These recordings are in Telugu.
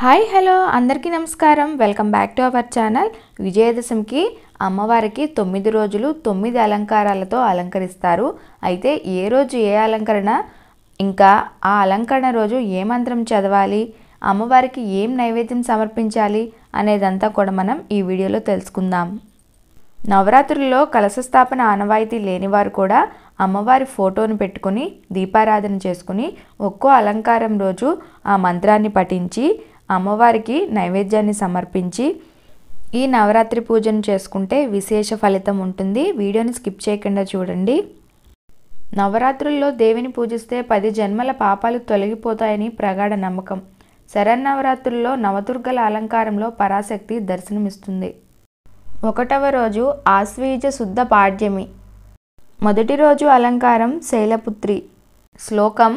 హాయ్ హలో అందరికీ నమస్కారం welcome back to our channel విజయదశమికి అమ్మవారికి తొమ్మిది రోజులు తొమ్మిది అలంకారాలతో అలంకరిస్తారు అయితే ఏ రోజు ఏ అలంకరణ ఇంకా ఆ అలంకరణ రోజు ఏ మంత్రం చదవాలి అమ్మవారికి ఏం నైవేద్యం సమర్పించాలి అనేదంతా కూడా మనం ఈ వీడియోలో తెలుసుకుందాం నవరాత్రుల్లో కలశస్థాపన ఆనవాయితీ లేనివారు కూడా అమ్మవారి ఫోటోను పెట్టుకుని దీపారాధన చేసుకుని ఒక్కో అలంకారం రోజు ఆ మంత్రాన్ని పఠించి అమ్మవారికి నైవేద్యాన్ని సమర్పించి ఈ నవరాత్రి పూజను చేసుకుంటే విశేష ఫలితం ఉంటుంది వీడియోని స్కిప్ చేయకుండా చూడండి నవరాత్రుల్లో దేవిని పూజిస్తే పది జన్మల పాపాలు తొలగిపోతాయని ప్రగాఢ నమ్మకం శరన్నవరాత్రుల్లో నవదుర్గల అలంకారంలో పరాశక్తి దర్శనమిస్తుంది ఒకటవ రోజు ఆశ్వీజ శుద్ధ పాడ్యమి మొదటి రోజు అలంకారం శైలపుత్రి శ్లోకం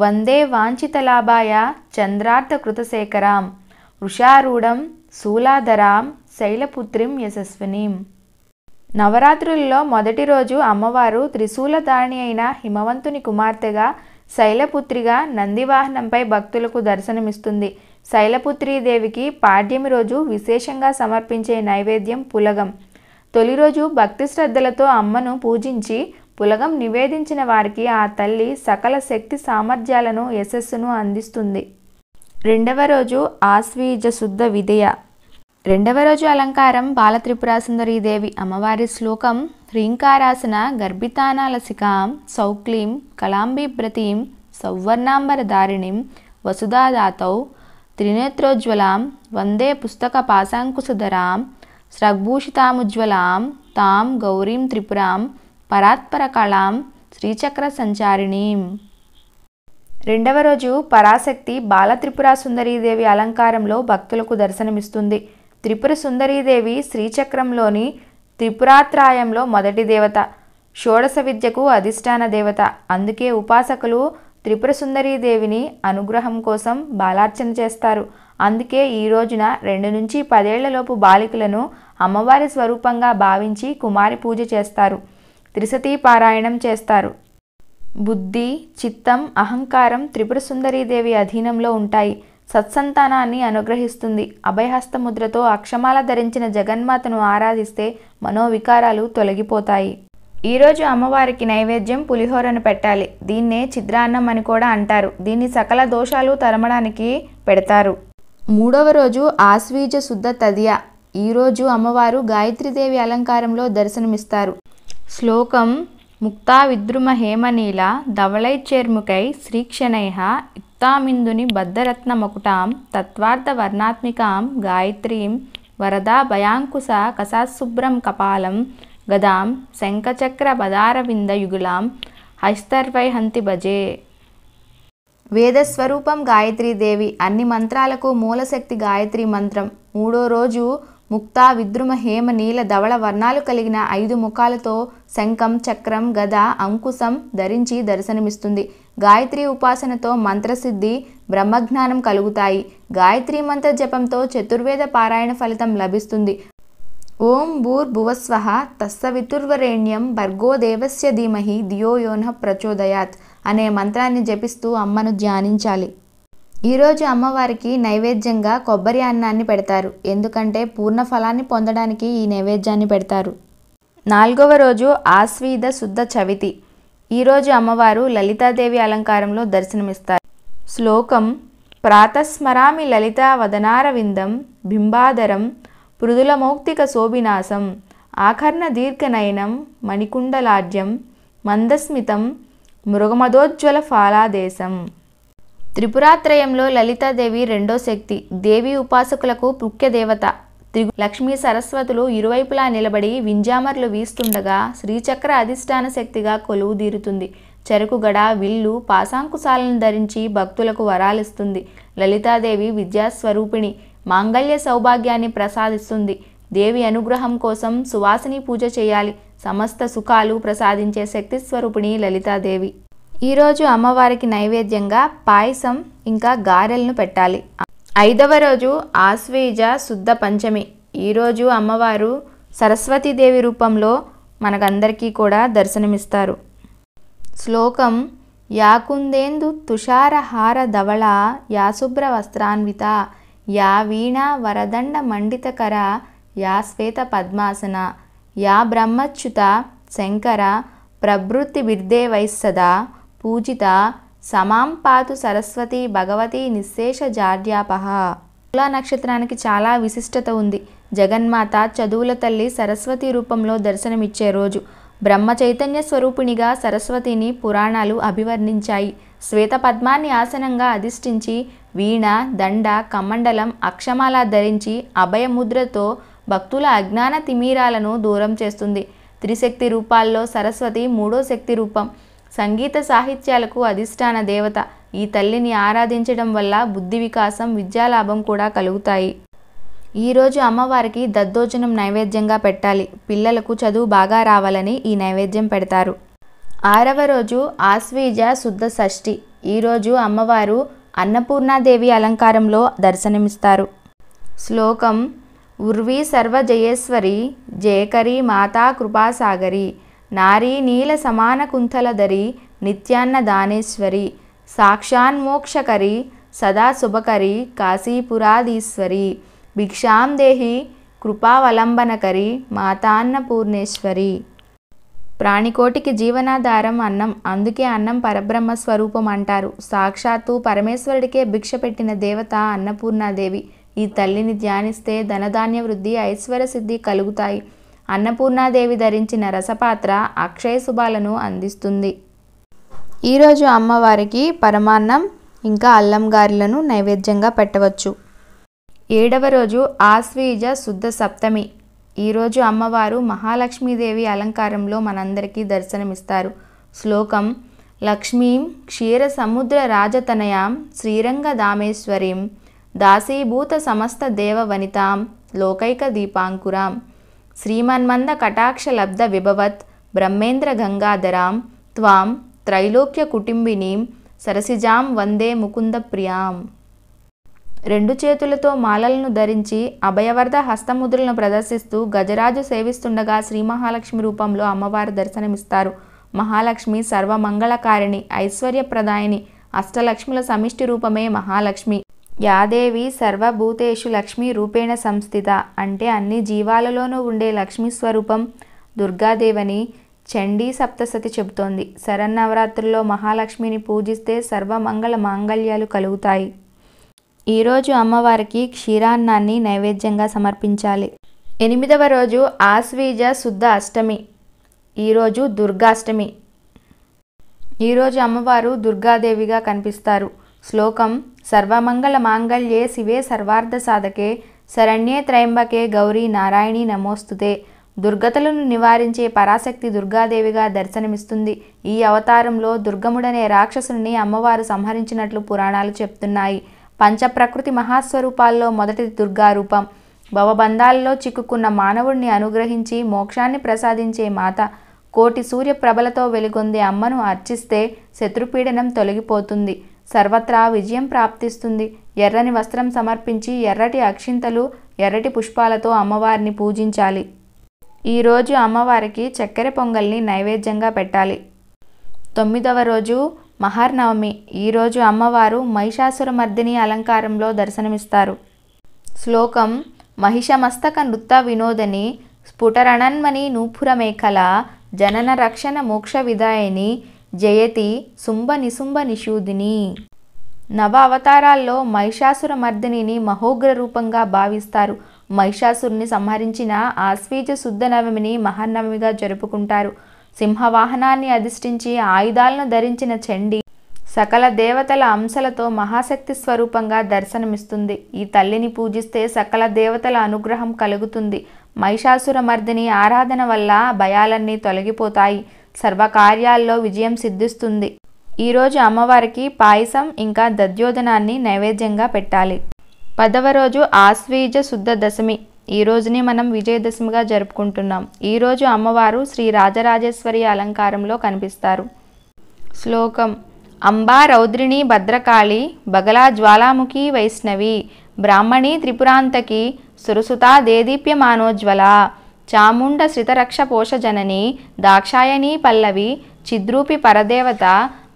వందే వాంఛితలాభాయ చంద్రార్థకృతశేఖరాం వృషారూఢం శూలాధరాం శైలపుత్రిం యశస్వినీం నవరాత్రుల్లో మొదటి రోజు అమ్మవారు త్రిశూలధారిణి అయిన హిమవంతుని కుమార్తెగా శైలపుత్రిగా నందివాహనంపై భక్తులకు దర్శనమిస్తుంది శైలపుత్రీదేవికి పాడ్యమి రోజు విశేషంగా సమర్పించే నైవేద్యం పులగం తొలి రోజు భక్తి శ్రద్ధలతో అమ్మను పూజించి పులగం నివేదించిన వారికి ఆ తల్లి సకల శక్తి సామర్థ్యాలను యశస్సును అందిస్తుంది రెండవ రోజు ఆశ్వీజ శుద్ధ విధేయ రెండవ రోజు అలంకారం బాలత్రిపురాసుందరీదేవి అమ్మవారి శ్లోకం హ్రీంకారాసన గర్భితానాలసికాం సౌక్లీం కళాంబీభ్రతీం సౌవర్ణాంబరధారిణిం వసుధాదాతౌ త్రినేత్రోజ్వలాం వందే పుస్తక పాశాంకుసుధరాం స్రగ్భూషితాముజ్వలాం తాం గౌరీం త్రిపురాం పరాత్పరకళాం శ్రీచక్ర సంచారిణి రెండవ రోజు పరాశక్తి బాలత్రిపుర సుందరీదేవి అలంకారంలో భక్తులకు దర్శనమిస్తుంది త్రిపుర సుందరీదేవి శ్రీచక్రంలోని త్రిపురాత్రాయంలో మొదటి దేవత షోడశ విద్యకు అధిష్టాన దేవత అందుకే ఉపాసకులు త్రిపుర సుందరీదేవిని అనుగ్రహం కోసం బాలార్చన చేస్తారు అందుకే ఈ రోజున రెండు నుంచి పదేళ్లలోపు బాలికలను అమ్మవారి స్వరూపంగా భావించి కుమారి పూజ చేస్తారు త్రిసతీ పారాయణం చేస్తారు బుద్ధి చిత్తం అహంకారం త్రిపుర సుందరీదేవి అధీనంలో ఉంటాయి సత్సంతానాన్ని అనుగ్రహిస్తుంది అభయహస్త ముద్రతో అక్షమాల ధరించిన జగన్మాతను ఆరాధిస్తే మనోవికారాలు తొలగిపోతాయి ఈరోజు అమ్మవారికి నైవేద్యం పులిహోరను పెట్టాలి దీన్నే చిద్రాన్నం అని కూడా అంటారు దీన్ని సకల దోషాలు తరమడానికి పెడతారు మూడవ రోజు ఆశ్వీజ శుద్ధ తదియ ఈరోజు అమ్మవారు గాయత్రీదేవి అలంకారంలో దర్శనమిస్తారు శ్లోకం ముక్తావిద్రుమహేమనీల ధవళైశ్చేర్ముకై శ్రీక్షణైః ఇత్తామిందుని తత్వార్థ తత్వార్థవర్ణాత్మికాం గాయత్రీం వరదా భయాంకుశ కసాశుభ్రం కపాలం గదాం యుగులాం హైస్తర్వై హంతి భజే వేదస్వరూపం గాయత్రీదేవి అన్ని మంత్రాలకు మూలశక్తి గాయత్రి మంత్రం మూడో రోజు ముక్త విద్రుమ హేమ నీల ధవళ వర్ణాలు కలిగిన ఐదు ముఖాలతో శంఖం చక్రం గద అంకుశం ధరించి దర్శనమిస్తుంది గాయత్రి ఉపాసనతో మంత్రసిద్ధి బ్రహ్మజ్ఞానం కలుగుతాయి గాయత్రి మంత్ర జపంతో చతుర్వేద పారాయణ ఫలితం లభిస్తుంది ఓం భూర్భువస్వ తస్సవితుర్వరేణ్యం భర్గో దేవస్య ధీమహి ధియో యోన ప్రచోదయాత్ అనే మంత్రాన్ని జపిస్తూ అమ్మను ధ్యానించాలి ఈరోజు అమ్మవారికి నైవేద్యంగా కొబ్బరి అన్నాన్ని పెడతారు ఎందుకంటే పూర్ణ ఫలాన్ని పొందడానికి ఈ నైవేద్యాన్ని పెడతారు నాలుగవ రోజు ఆస్వీద శుద్ధ చవితి ఈరోజు అమ్మవారు లలితాదేవి అలంకారంలో దర్శనమిస్తారు శ్లోకం ప్రాతస్మరామి లలితా వదనారవిందం బింబాదరం పృదుల మౌక్తిక శోభినాశం ఆఖర్ణ దీర్ఘనయనం మణికుండలాడ్యం మందస్మితం మృగమదోజ్వల ఫాలాదేశం త్రిపురాత్రయంలో లలితాదేవి రెండో శక్తి దేవి ఉపాసకులకు ముఖ్య దేవత త్రిగు లక్ష్మీ సరస్వతులు ఇరువైపులా నిలబడి వింజామర్లు వీస్తుండగా శ్రీచక్ర అధిష్టాన శక్తిగా కొలువు కొలువుదీరుతుంది చెరుకుగడ విల్లు పాశాంకుశాలను ధరించి భక్తులకు వరాలిస్తుంది లలితాదేవి విద్యాస్వరూపిణి మాంగళ్య సౌభాగ్యాన్ని ప్రసాదిస్తుంది దేవి అనుగ్రహం కోసం సువాసిని పూజ చేయాలి సమస్త సుఖాలు ప్రసాదించే శక్తి స్వరూపిణి లలితాదేవి ఈరోజు అమ్మవారికి నైవేద్యంగా పాయసం ఇంకా గారెలను పెట్టాలి ఐదవ రోజు ఆశ్వీజ శుద్ధ పంచమి ఈరోజు అమ్మవారు సరస్వతీదేవి రూపంలో మనకందరికీ కూడా దర్శనమిస్తారు శ్లోకం యాకుందేందు తుషారహార ధవళ యాశుభ్ర వస్త్రాన్విత యా వీణ వరదండ మండితకర యా శ్వేత పద్మాసన యా బ్రహ్మచ్యుత శంకర ప్రభృతి వైస్సదా పూజిత సమాం పాతు సరస్వతి భగవతి నిశ్శేష జాడ్యాపహ తులా నక్షత్రానికి చాలా విశిష్టత ఉంది జగన్మాత చదువుల తల్లి సరస్వతి రూపంలో దర్శనమిచ్చే రోజు బ్రహ్మ చైతన్య స్వరూపిణిగా సరస్వతిని పురాణాలు అభివర్ణించాయి శ్వేత పద్మాన్ని ఆసనంగా అధిష్ఠించి వీణ దండ కమండలం అక్షమాల ధరించి అభయముద్రతో భక్తుల అజ్ఞాన తిమీరాలను దూరం చేస్తుంది త్రిశక్తి రూపాల్లో సరస్వతి మూడో శక్తి రూపం సంగీత సాహిత్యాలకు అధిష్టాన దేవత ఈ తల్లిని ఆరాధించడం వల్ల బుద్ధి వికాసం విద్యాలాభం కూడా కలుగుతాయి ఈరోజు అమ్మవారికి దద్దోజనం నైవేద్యంగా పెట్టాలి పిల్లలకు చదువు బాగా రావాలని ఈ నైవేద్యం పెడతారు ఆరవ రోజు ఆశ్వీజ శుద్ధ షష్ఠి ఈరోజు అమ్మవారు అన్నపూర్ణాదేవి అలంకారంలో దర్శనమిస్తారు శ్లోకం ఉర్వీ సర్వజయేశ్వరి జయకరి మాతా కృపాసాగరి నారీ నీల సమాన కుంతలధరి నిత్యాన్న దానేశ్వరి సాక్షాన్మోక్షకరి సదా శుభకరి కాశీపురాధీశ్వరి భిక్షాం దేహి కృపావలంబనకరి మాతాన్న పూర్ణేశ్వరి ప్రాణికోటికి జీవనాధారం అన్నం అందుకే అన్నం పరబ్రహ్మ స్వరూపం అంటారు సాక్షాత్తు పరమేశ్వరుడికే భిక్ష పెట్టిన దేవత అన్నపూర్ణాదేవి ఈ తల్లిని ధ్యానిస్తే ధనధాన్య వృద్ధి ఐశ్వర్య సిద్ధి కలుగుతాయి అన్నపూర్ణాదేవి ధరించిన రసపాత్ర అక్షయ శుభాలను అందిస్తుంది ఈరోజు అమ్మవారికి పరమాన్నం ఇంకా అల్లం గారెలను నైవేద్యంగా పెట్టవచ్చు ఏడవ రోజు ఆశ్వీజ శుద్ధ సప్తమి ఈరోజు అమ్మవారు మహాలక్ష్మీదేవి అలంకారంలో మనందరికీ దర్శనమిస్తారు శ్లోకం లక్ష్మీం క్షీర సముద్ర రాజతనయాం శ్రీరంగ దామేశ్వరీం దాసీభూత సమస్త దేవ వనితాం లోకైక దీపాంకురాం శ్రీమన్మంద కటాక్షలబ్ధ విభవత్ బ్రహ్మేంద్ర గంగాధరాం త్వాం త్రైలోక్య కుటుంబినీం సరసిజాం వందే ముకుంద ప్రియాం రెండు చేతులతో మాలలను ధరించి అభయవర్ధ హస్తముద్రలను ప్రదర్శిస్తూ గజరాజు సేవిస్తుండగా శ్రీ మహాలక్ష్మి రూపంలో అమ్మవారు దర్శనమిస్తారు మహాలక్ష్మి సర్వమంగళకారిణి ఐశ్వర్యప్రదాయని అష్టలక్ష్ముల సమిష్టి రూపమే మహాలక్ష్మి యాదేవి సర్వభూతేషు లక్ష్మీ రూపేణ సంస్థిత అంటే అన్ని జీవాలలోనూ ఉండే లక్ష్మీ స్వరూపం దుర్గాదేవని చండీ సప్తసతి చెబుతోంది శరన్నవరాత్రుల్లో మహాలక్ష్మిని పూజిస్తే సర్వమంగళ మాంగళ్యాలు కలుగుతాయి ఈరోజు అమ్మవారికి క్షీరాన్నాన్ని నైవేద్యంగా సమర్పించాలి ఎనిమిదవ రోజు ఆశ్వీజ శుద్ధ అష్టమి ఈరోజు దుర్గాష్టమి ఈరోజు అమ్మవారు దుర్గాదేవిగా కనిపిస్తారు శ్లోకం సర్వమంగళ మాంగళ్యే శివే సర్వార్థ సాధకే శరణ్యే త్రయంబకే గౌరీ నారాయణి నమోస్తుతే దుర్గతలను నివారించే పరాశక్తి దుర్గాదేవిగా దర్శనమిస్తుంది ఈ అవతారంలో దుర్గముడనే రాక్షసుని అమ్మవారు సంహరించినట్లు పురాణాలు చెప్తున్నాయి పంచప్రకృతి మహాస్వరూపాల్లో మొదటిది దుర్గారూపం భవబంధాల్లో చిక్కుకున్న మానవుడిని అనుగ్రహించి మోక్షాన్ని ప్రసాదించే మాత కోటి సూర్యప్రభలతో వెలుగొందే అమ్మను అర్చిస్తే శత్రుపీడనం తొలగిపోతుంది సర్వత్రా విజయం ప్రాప్తిస్తుంది ఎర్రని వస్త్రం సమర్పించి ఎర్రటి అక్షింతలు ఎర్రటి పుష్పాలతో అమ్మవారిని పూజించాలి ఈరోజు అమ్మవారికి చక్కెర పొంగల్ని నైవేద్యంగా పెట్టాలి తొమ్మిదవ రోజు మహార్నవమి ఈరోజు అమ్మవారు మహిషాసురమర్దిని అలంకారంలో దర్శనమిస్తారు శ్లోకం మహిషమస్తక నృత్త వినోదని స్ఫుటరణన్మని నూపురమేఖల జనన రక్షణ మోక్ష విధాయని జయతి శుంభ నిశుంభ నిషూదిని నవ అవతారాల్లో మహిషాసుర మర్దినిని మహోగ్ర రూపంగా భావిస్తారు మహిషాసురుని సంహరించిన ఆశ్వీజ శుద్ధ నవమిని మహానవమిగా జరుపుకుంటారు సింహవాహనాన్ని అధిష్ఠించి ఆయుధాలను ధరించిన చండి సకల దేవతల అంశలతో మహాశక్తి స్వరూపంగా దర్శనమిస్తుంది ఈ తల్లిని పూజిస్తే సకల దేవతల అనుగ్రహం కలుగుతుంది మహిషాసుర మర్దిని ఆరాధన వల్ల భయాలన్నీ తొలగిపోతాయి సర్వకార్యాల్లో విజయం సిద్ధిస్తుంది ఈరోజు అమ్మవారికి పాయసం ఇంకా దద్యోధనాన్ని నైవేద్యంగా పెట్టాలి పదవ రోజు ఆశ్వీజ శుద్ధ దశమి ఈ రోజుని మనం విజయదశమిగా జరుపుకుంటున్నాం ఈరోజు అమ్మవారు శ్రీ రాజరాజేశ్వరి అలంకారంలో కనిపిస్తారు శ్లోకం అంబా రౌద్రిణి భద్రకాళి బగలా జ్వాలాముఖి వైష్ణవి బ్రాహ్మణి త్రిపురాంతకి సురసుతా దేదీప్యమానోజ్వల చాముండ శ్రితరక్ష పోషజనని దాక్షాయణీ పల్లవి చిద్రూపి పరదేవత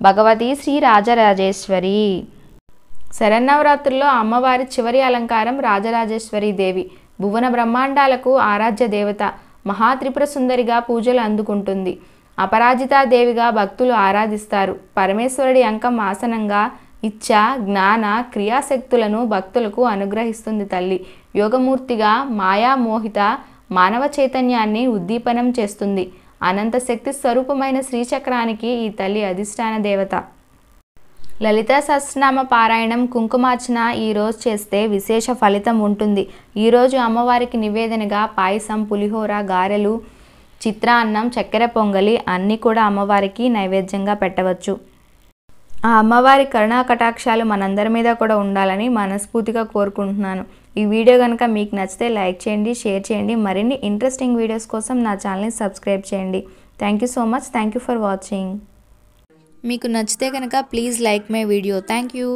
భగవతి శ్రీ రాజరాజేశ్వరి శరన్నవరాత్రుల్లో అమ్మవారి చివరి అలంకారం రాజరాజేశ్వరి దేవి భువన బ్రహ్మాండాలకు ఆరాధ్య దేవత మహాత్రిపుర సుందరిగా పూజలు అందుకుంటుంది అపరాజితాదేవిగా భక్తులు ఆరాధిస్తారు పరమేశ్వరుడి అంకం ఆసనంగా ఇచ్చ జ్ఞాన క్రియాశక్తులను భక్తులకు అనుగ్రహిస్తుంది తల్లి యోగమూర్తిగా మాయామోహిత మానవ చైతన్యాన్ని ఉద్దీపనం చేస్తుంది అనంత శక్తి స్వరూపమైన శ్రీచక్రానికి ఈ తల్లి అధిష్టాన దేవత లలితా సహస్రనామ పారాయణం కుంకుమార్చన ఈరోజు చేస్తే విశేష ఫలితం ఉంటుంది ఈరోజు అమ్మవారికి నివేదనగా పాయసం పులిహోర గారెలు చిత్రాన్నం చక్కెర పొంగలి అన్నీ కూడా అమ్మవారికి నైవేద్యంగా పెట్టవచ్చు ఆ అమ్మవారి కరుణా కటాక్షాలు మనందరి మీద కూడా ఉండాలని మనస్ఫూర్తిగా కోరుకుంటున్నాను ఈ వీడియో కనుక మీకు నచ్చితే లైక్ చేయండి షేర్ చేయండి మరిన్ని ఇంట్రెస్టింగ్ వీడియోస్ కోసం నా ఛానల్ని సబ్స్క్రైబ్ చేయండి thank so much thank for watching మీకు నచ్చితే కనుక please like my video thank